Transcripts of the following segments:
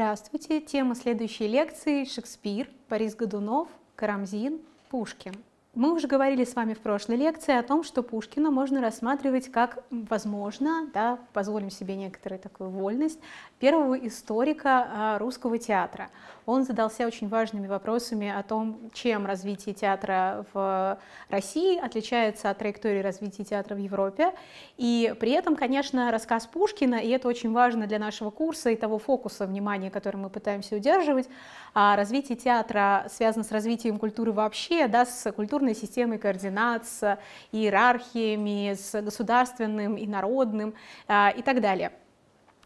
Здравствуйте! Тема следующей лекции – Шекспир, Борис Годунов, Карамзин, Пушкин. Мы уже говорили с вами в прошлой лекции о том, что Пушкина можно рассматривать как, возможно, да, позволим себе некоторую такую вольность, первого историка а, русского театра. Он задался очень важными вопросами о том, чем развитие театра в России отличается от траектории развития театра в Европе. И при этом, конечно, рассказ Пушкина, и это очень важно для нашего курса и того фокуса внимания, который мы пытаемся удерживать, а, развитие театра связано с развитием культуры вообще, да, с культурой структурной системой координат, с иерархиями, с государственным и народным э, и так далее.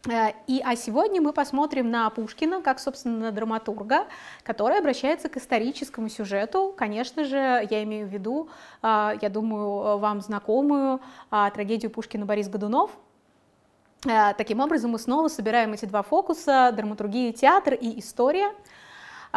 Э, и, а сегодня мы посмотрим на Пушкина, как, собственно, на драматурга, который обращается к историческому сюжету. Конечно же, я имею в виду, э, я думаю, вам знакомую трагедию Пушкина «Борис Годунов», Таким образом, мы снова собираем эти два фокуса – драматургия, театр и история –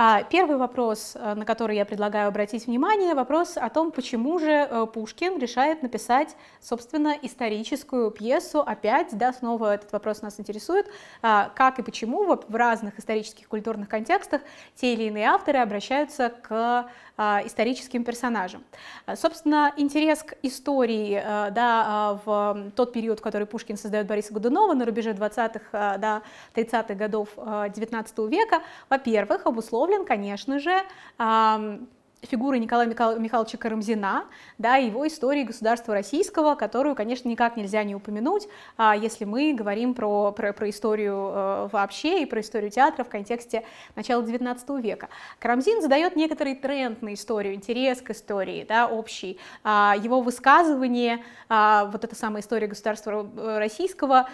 а, первый вопрос, э, на который я предлагаю обратить внимание, вопрос о том, почему же э, Пушкин решает написать, собственно, историческую пьесу. Опять, да, снова этот вопрос нас интересует, а, как и почему в разных исторических культурных контекстах те или иные авторы обращаются к э, историческим персонажам. А, собственно, интерес к истории да, в тот период, в который Пушкин создает Бориса Годунова на рубеже 20-х до да, 30-х годов XIX века, во-первых, обусловлен установлен, конечно же, фигуры Николая Михайловича Карамзина, да, его истории государства российского, которую, конечно, никак нельзя не упомянуть, а, если мы говорим про, про, про историю э, вообще и про историю театра в контексте начала XIX века. Карамзин задает некоторый тренд на историю, интерес к истории, да, общий. А, его высказывание, а, вот эта самая история государства э, российского,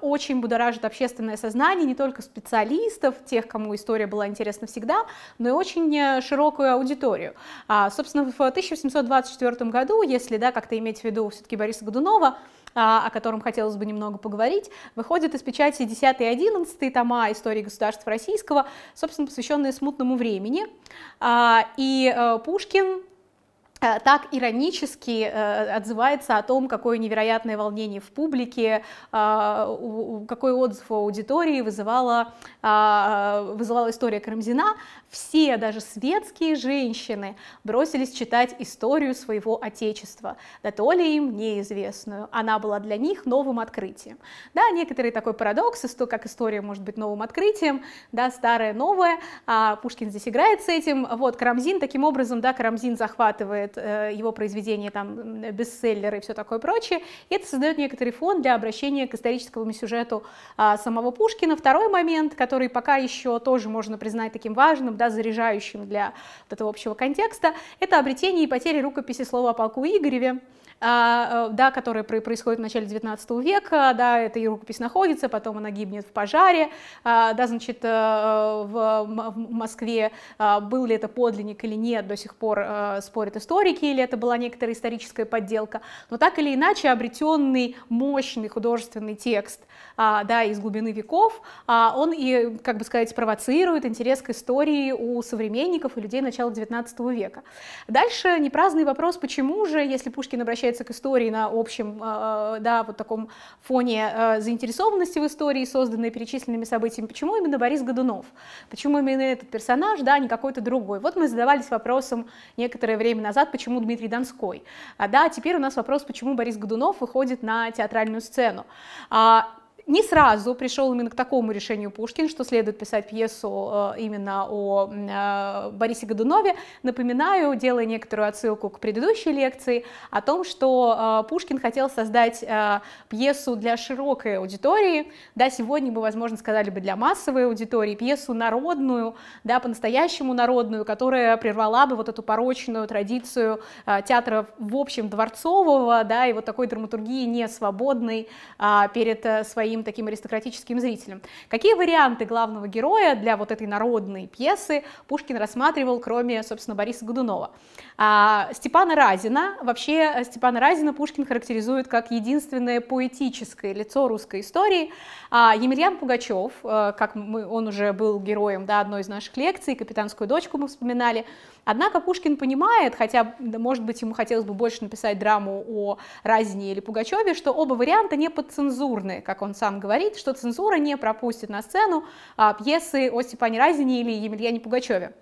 очень будоражит общественное сознание не только специалистов, тех, кому история была интересна всегда, но и очень э, широкую аудиторию историю. А, собственно, в 1824 году, если, да, как-то иметь в виду все-таки Бориса Годунова, а, о котором хотелось бы немного поговорить, выходит из печати 10 и 11 тома истории государства российского, собственно, посвященные смутному времени. А, и э, Пушкин э, так иронически э, отзывается о том, какое невероятное волнение в публике, какой отзыв у аудитории вызывала, а, вызывала история Карамзина, все, даже светские женщины, бросились читать историю своего отечества, да то ли им неизвестную. Она была для них новым открытием. Да, некоторые такой парадокс, как история может быть новым открытием, да, старое новое, а Пушкин здесь играет с этим. Вот Карамзин таким образом, да, Карамзин захватывает э, его произведения, там, бестселлеры и все такое прочее. И это создает некоторый фон для обращения к историческому сюжету э, самого Пушкина. Второй момент, который пока еще тоже можно признать таким важным, да, да, заряжающим для этого общего контекста, это обретение и потеря рукописи слова о полку Игореве, а, э, да, которая происходит в начале 19 века, да, эта рукопись находится, потом она гибнет в пожаре, а, да, значит, э, в Москве а, был ли это подлинник или нет, до сих пор э, спорят историки, или это была некоторая историческая подделка, но так или иначе обретенный мощный художественный текст, да, из глубины веков, он и, как бы сказать, провоцирует интерес к истории у современников и людей начала 19 века. Дальше непраздный вопрос, почему же, если Пушкин обращается возвращается к истории на общем, э, э, да, вот таком фоне э, заинтересованности в истории, созданной перечисленными событиями, почему именно Борис Годунов? Почему именно этот персонаж, да, а не какой-то другой? Вот мы задавались вопросом некоторое время назад, почему Дмитрий Донской? А, да, теперь у нас вопрос, почему Борис Годунов выходит на театральную сцену? А, не сразу пришел именно к такому решению Пушкин, что следует писать пьесу э, именно о э, Борисе Годунове. Напоминаю, делая некоторую отсылку к предыдущей лекции, о том, что э, Пушкин хотел создать пьесу для широкой аудитории, да, сегодня бы, возможно, сказали бы для массовой аудитории, пьесу народную, да, по-настоящему народную, которая прервала бы вот эту порочную традицию театра в общем дворцового, да, и вот такой драматургии не свободной а, перед своим своим таким аристократическим зрителям. Какие варианты главного героя для вот этой народной пьесы Пушкин рассматривал, кроме, собственно, Бориса Годунова? А, Степана Разина, вообще э, Степана Разина Пушкин характеризует как единственное поэтическое лицо русской истории. А, Емельян Пугачев, э, как мы, он уже был героем да, одной из наших лекций, «Капитанскую дочку» мы вспоминали. Однако Пушкин понимает, хотя, может быть, ему хотелось бы больше написать драму о Разине или Пугачеве, что оба варианта не подцензурны, как он сам сам говорит, что цензура не пропустит на сцену а, пьесы о Степане или Емельяне Пугачеве.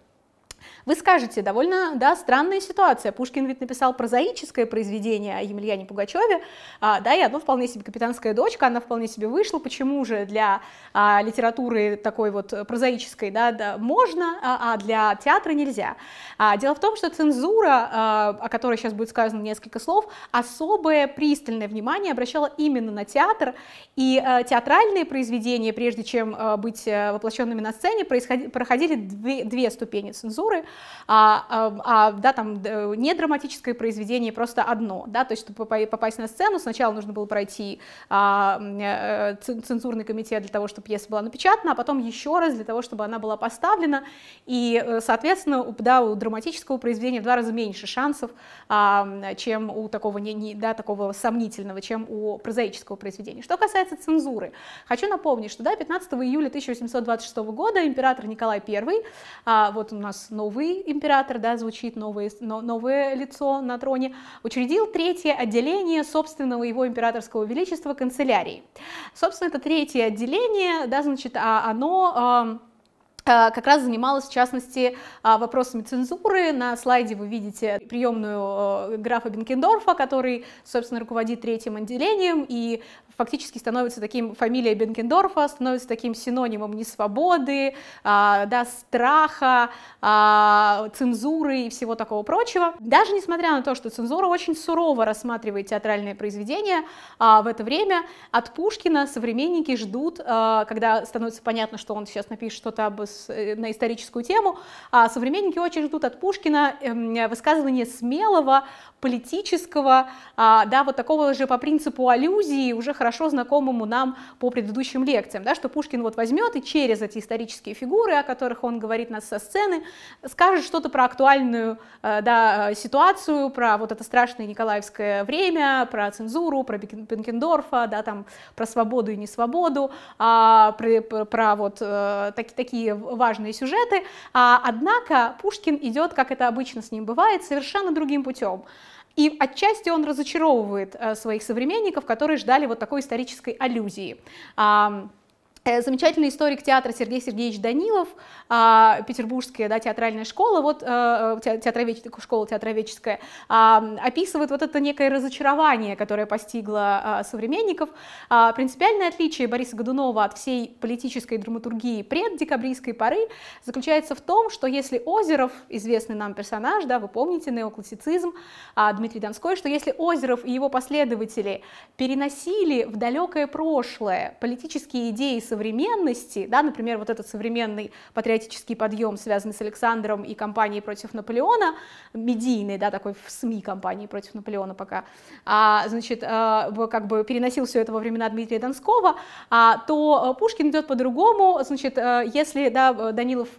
Вы скажете, довольно да, странная ситуация. Пушкин ведь написал прозаическое произведение о Емельяне Пугачеве, а, да, и одно вполне себе «Капитанская дочка», она вполне себе вышла. Почему же для а, литературы такой вот прозаической да, да, можно, а, а для театра нельзя? А, дело в том, что цензура, а, о которой сейчас будет сказано несколько слов, особое пристальное внимание обращала именно на театр, и а, театральные произведения, прежде чем а, быть э, воплощенными на сцене, проходили две, две ступени цензуры литературы, а, а, а, да, там не драматическое произведение просто одно, да, то есть чтобы попасть на сцену, сначала нужно было пройти а, э, цензурный комитет для того, чтобы пьеса была напечатана, а потом еще раз для того, чтобы она была поставлена, и, э, соответственно, у, да, у драматического произведения в два раза меньше шансов, а, чем у такого, не, не, да, такого сомнительного, чем у прозаического произведения. Что касается цензуры, хочу напомнить, что да, 15 июля 1826 года император Николай I, а, вот у нас новый император, да, звучит новое, новое лицо на троне, учредил третье отделение собственного его императорского величества канцелярии. Собственно, это третье отделение, да, значит, а оно а, как раз занималась, в частности, а, вопросами цензуры. На слайде вы видите приемную графа Бенкендорфа, который, собственно, руководит третьим отделением, и фактически становится таким фамилия Бенкендорфа, становится таким синонимом несвободы, а, да, страха, а, цензуры и всего такого прочего. Даже несмотря на то, что цензура очень сурово рассматривает театральные произведения, а в это время от Пушкина современники ждут, а, когда становится понятно, что он сейчас напишет что-то об, э, на историческую тему, а современники очень ждут от Пушкина э, высказывания смелого, политического, а, да, вот такого же по принципу аллюзии уже хорошо хорошо знакомому нам по предыдущим лекциям, да, что Пушкин вот возьмет и через эти исторические фигуры, о которых он говорит нас со сцены, скажет что-то про актуальную э, да, э, ситуацию, про вот это страшное николаевское время, про цензуру, про Бенкендорфа, да, там, про свободу и несвободу, а, про, про, вот э, так, такие важные сюжеты. А, однако Пушкин идет, как это обычно с ним бывает, совершенно другим путем. И отчасти он разочаровывает э, своих современников, которые ждали вот такой исторической аллюзии. Э, замечательный историк театра Сергей Сергеевич Данилов, а, петербургская да, театральная школа, вот, э, э, театровеч... школа театровеческая, а, описывает вот это некое разочарование, которое постигло а, современников. Принципиальное отличие Бориса Годунова от всей политической драматургии преддекабристской поры заключается в том, что если Озеров, известный нам персонаж, да, вы помните, неоклассицизм, Дмитрий Донской, что если Озеров и его последователи переносили в далекое прошлое политические идеи современности, да, например, вот этот современный патриотический подъем, связанный с Александром и кампанией против Наполеона, медийный, да, такой в СМИ кампании против Наполеона пока, а, значит, а, как бы переносил все это во времена Дмитрия Донского, а, то э, Пушкин идет по-другому, значит, э, если, да, Данилов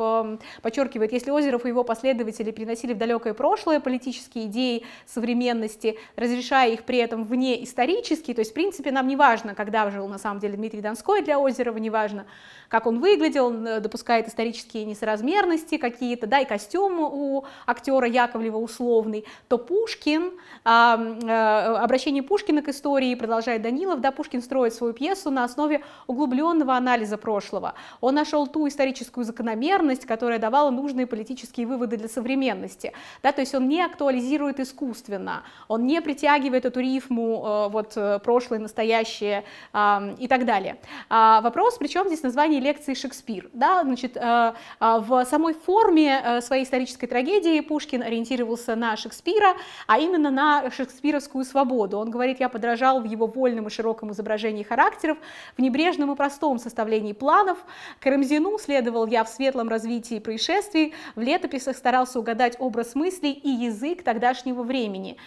подчеркивает, если Озеров и его последователи переносили в далекое прошлое политические идеи современности, разрешая их при этом вне исторически, то есть, в принципе, нам не важно, когда жил на самом деле Дмитрий Донской для Озерова, неважно, как он выглядел, э, допускает исторические несоразмерности какие-то, да, и костюм у актера Яковлева условный, то Пушкин, э, обращение Пушкина к истории продолжает Данилов, да, Пушкин строит свою пьесу на основе углубленного анализа прошлого. Он нашел ту историческую закономерность, которая давала нужные политические выводы для современности, да, то есть он не актуализирует искусственно, он не притягивает эту рифму э, вот прошлое, настоящее и так далее. А вопрос вопрос, причем здесь название лекции «Шекспир». Да? Значит, э, э, в самой форме э, своей исторической трагедии Пушкин ориентировался на Шекспира, а именно на шекспировскую свободу. Он говорит, я подражал в его вольном и широком изображении характеров, в небрежном и простом составлении планов. Карамзину следовал я в светлом развитии происшествий, в летописях старался угадать образ мыслей и язык тогдашнего времени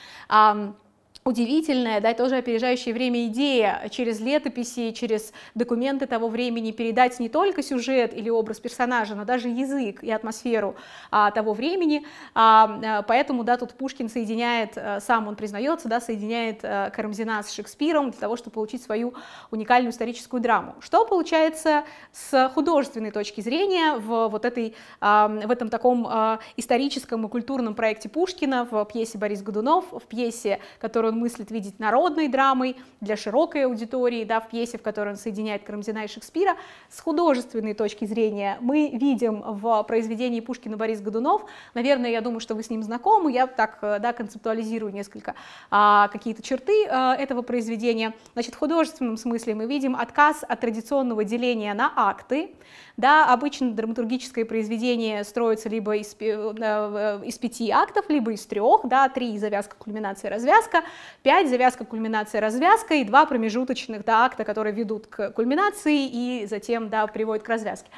удивительная, да, тоже опережающее время идея через летописи, через документы того времени передать не только сюжет или образ персонажа, но даже язык и атмосферу а, того времени, а, а поэтому, да, тут Пушкин соединяет, э, сам он признается, да, соединяет э, Карамзина с Шекспиром для того, чтобы получить свою уникальную историческую драму. Что получается с художественной точки зрения в вот этой, а, в этом таком а, историческом и культурном проекте Пушкина, в пьесе Борис Годунов, в пьесе, которую он мыслит видеть народной драмой для широкой аудитории, да, в пьесе, в которой он соединяет Карамзина и Шекспира. С художественной точки зрения мы видим в произведении Пушкина Борис Годунов, наверное, я думаю, что вы с ним знакомы, я так, да, концептуализирую несколько а, какие-то черты а, этого произведения. Значит, в художественном смысле мы видим отказ от традиционного деления на акты, да, обычно драматургическое произведение строится либо из, э, э, из пяти актов, либо из трех, да, три завязка, кульминация, развязка. 5 завязка, кульминация, развязка и два промежуточных да, акта, которые ведут к кульминации и затем да, приводят к развязке.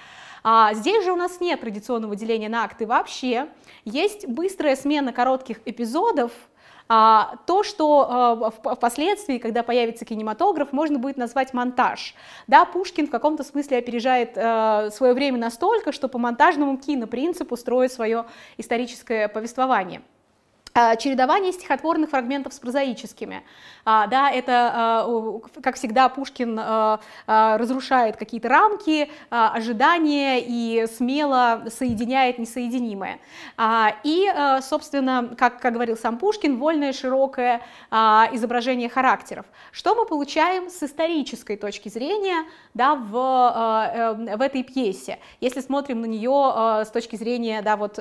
А здесь же у нас нет традиционного деления на акты вообще. Есть быстрая смена коротких эпизодов, а, то, что а, впоследствии, когда появится кинематограф, можно будет назвать монтаж. Да, Пушкин в каком-то смысле опережает а, свое время настолько, что по монтажному кинопринципу строит свое историческое повествование. Э, чередование стихотворных фрагментов с прозаическими. А, да, это, э, как всегда, Пушкин э, разрушает какие-то рамки, ожидания и смело соединяет несоединимое. А, и, собственно, как, как говорил сам Пушкин, вольное широкое а, изображение характеров. Что мы получаем с исторической точки зрения да, в, в этой пьесе, если смотрим на нее с точки зрения да, вот,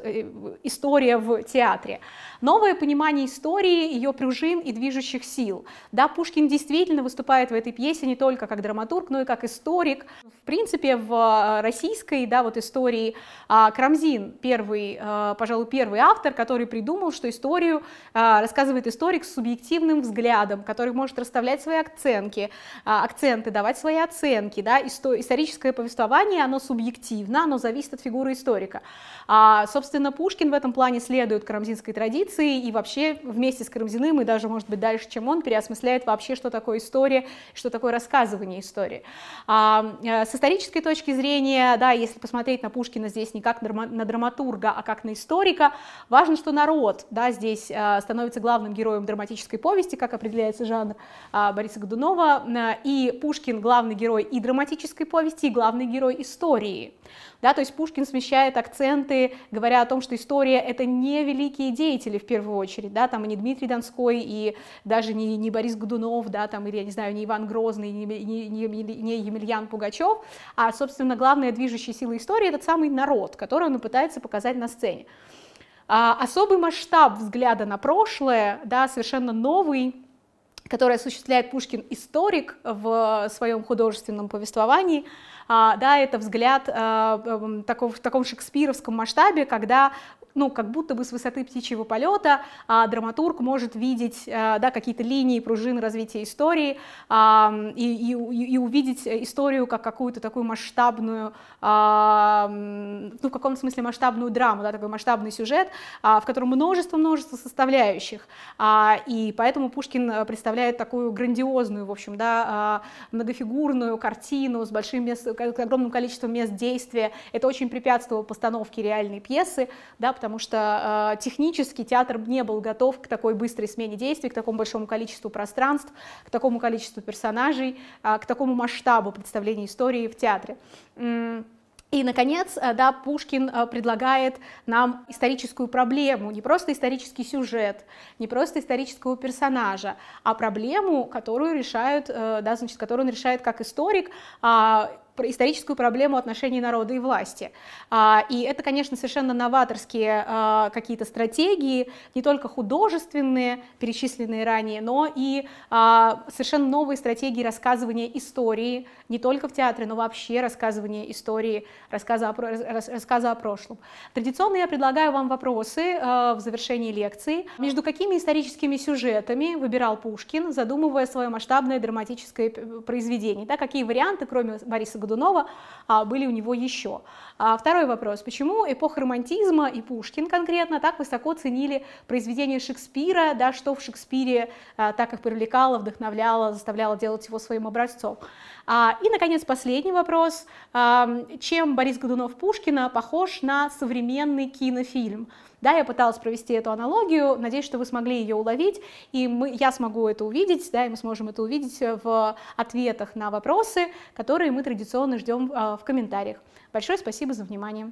история в театре? Новое новое понимание истории, ее пружин и движущих сил. Да, Пушкин действительно выступает в этой пьесе не только как драматург, но и как историк принципе, в э, российской да, вот истории а, Крамзин первый, э, пожалуй, первый автор, который придумал, что историю э, рассказывает историк с субъективным взглядом, который может расставлять свои акценты, а, акценты давать свои оценки. Да? Историческое повествование, оно субъективно, оно зависит от фигуры историка. А, собственно, Пушкин в этом плане следует карамзинской традиции и вообще вместе с Карамзиным и даже, может быть, дальше, чем он, переосмысляет вообще, что такое история, что такое рассказывание истории. А, исторической точки зрения, да, если посмотреть на Пушкина здесь не как на драматурга, а как на историка, важно, что народ да, здесь э, становится главным героем драматической повести, как определяется жанр а, Бориса Годунова, э, и Пушкин главный герой и драматической повести, и главный герой истории. Да, то есть Пушкин смещает акценты, говоря о том, что история — это не великие деятели в первую очередь, да, там и не Дмитрий Донской, и даже не, не Борис Годунов, да, там, или, я не знаю, не Иван Грозный, не, не, не, не Емельян Пугачев, а, собственно, главная движущая сила истории — этот самый народ, который он пытается показать на сцене. А, особый масштаб взгляда на прошлое, да, совершенно новый, который осуществляет Пушкин историк в своем художественном повествовании — а, да, это взгляд а, такого, в таком шекспировском масштабе, когда ну, как будто бы с высоты птичьего полета а, драматург может видеть а, да, какие-то линии, пружины развития истории а, и, и, и увидеть историю как какую-то такую масштабную, а, ну, в каком смысле масштабную драму, да, такой масштабный сюжет, а, в котором множество-множество составляющих. А, и поэтому Пушкин представляет такую грандиозную, в общем, да, а, многофигурную картину с большим мест, огромным количеством мест действия. Это очень препятствовало постановке реальной пьесы, да, потому потому что э, технически театр не был готов к такой быстрой смене действий, к такому большому количеству пространств, к такому количеству персонажей, э, к такому масштабу представления истории в театре. И, наконец, а, да, Пушкин предлагает нам историческую проблему, не просто исторический сюжет, не просто исторического персонажа, а проблему, которую решают, э, да, значит, которую он решает как историк, историческую проблему отношений народа и власти. А, и это, конечно, совершенно новаторские а, какие-то стратегии, не только художественные, перечисленные ранее, но и а, совершенно новые стратегии рассказывания истории, не только в театре, но вообще рассказывания истории, рассказа о, рассказа о прошлом. Традиционно я предлагаю вам вопросы в завершении лекции. Между какими историческими сюжетами выбирал Пушкин, задумывая свое масштабное драматическое произведение? Да, какие варианты, кроме Бориса Годунова? Годунова а, были у него еще. А, второй вопрос. Почему эпоха романтизма и Пушкин конкретно так высоко ценили произведения Шекспира, да, что в Шекспире а, так их привлекало, вдохновляло, заставляло делать его своим образцом? А, и, наконец, последний вопрос. А, чем Борис Годунов Пушкина похож на современный кинофильм? Да, я пыталась провести эту аналогию, надеюсь, что вы смогли ее уловить, и мы, я смогу это увидеть, да, и мы сможем это увидеть э, в ответах на вопросы, которые мы традиционно ждем а, в комментариях. Большое спасибо за внимание.